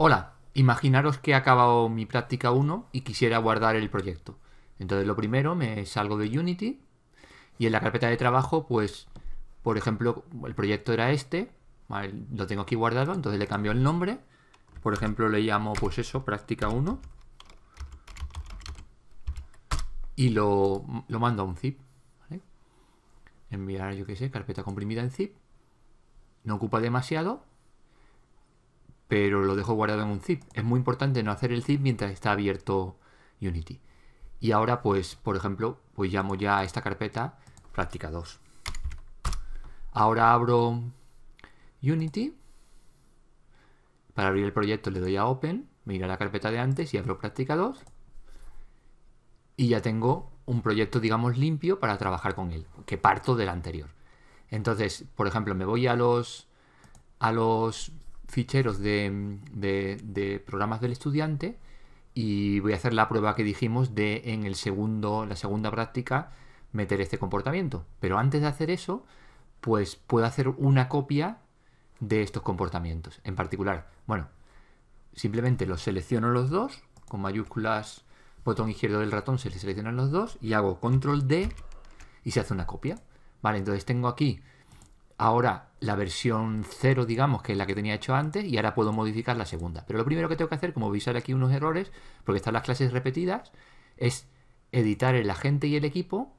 Hola, imaginaros que he acabado mi práctica 1 y quisiera guardar el proyecto. Entonces lo primero me salgo de Unity y en la carpeta de trabajo, pues, por ejemplo, el proyecto era este, lo tengo aquí guardado, entonces le cambio el nombre. Por ejemplo, le llamo, pues eso, práctica 1. Y lo, lo mando a un zip. Enviar, yo qué sé, carpeta comprimida en zip. No ocupa demasiado, pero lo dejo guardado en un zip. Es muy importante no hacer el zip mientras está abierto Unity. Y ahora, pues, por ejemplo, pues llamo ya a esta carpeta práctica 2. Ahora abro Unity. Para abrir el proyecto le doy a Open, me a la carpeta de antes y abro práctica 2. Y ya tengo un proyecto, digamos, limpio para trabajar con él, que parto del anterior. Entonces, por ejemplo, me voy a los, a los ficheros de, programas del estudiante y voy a hacer la prueba que dijimos de en el segundo, la segunda práctica meter este comportamiento. Pero antes de hacer eso, pues puedo hacer una copia de estos comportamientos. En particular, bueno, simplemente los selecciono los dos, con mayúsculas, botón izquierdo del ratón se seleccionan los dos y hago control D y se hace una copia. Vale, entonces tengo aquí ahora la versión 0, digamos, que es la que tenía hecho antes, y ahora puedo modificar la segunda. Pero lo primero que tengo que hacer, como veis aquí unos errores, porque están las clases repetidas, es editar el agente y el equipo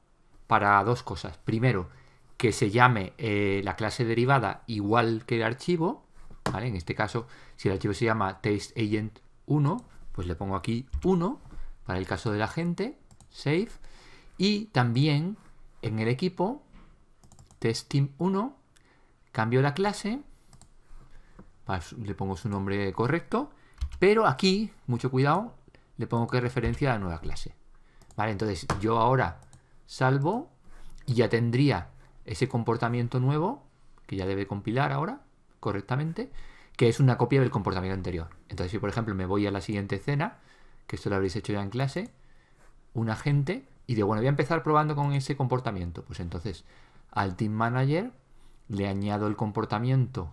para dos cosas. Primero, que se llame eh, la clase derivada igual que el archivo, En este caso, si el archivo se llama testAgent1, pues le pongo aquí 1 para el caso del agente, save, y también en el equipo testTeam1 Cambio la clase, le pongo su nombre correcto, pero aquí, mucho cuidado, le pongo que referencia a la nueva clase. Vale, entonces yo ahora salvo y ya tendría ese comportamiento nuevo, que ya debe compilar ahora correctamente, que es una copia del comportamiento anterior. Entonces, si por ejemplo me voy a la siguiente escena, que esto lo habréis hecho ya en clase, un agente, y digo, bueno, voy a empezar probando con ese comportamiento. Pues entonces, al Team Manager le añado el comportamiento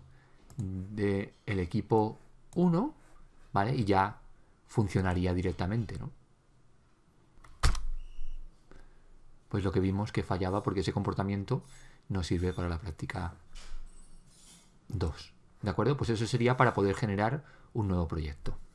del el equipo 1, ¿vale? Y ya funcionaría directamente, ¿no? Pues lo que vimos que fallaba porque ese comportamiento no sirve para la práctica 2. ¿De acuerdo? Pues eso sería para poder generar un nuevo proyecto.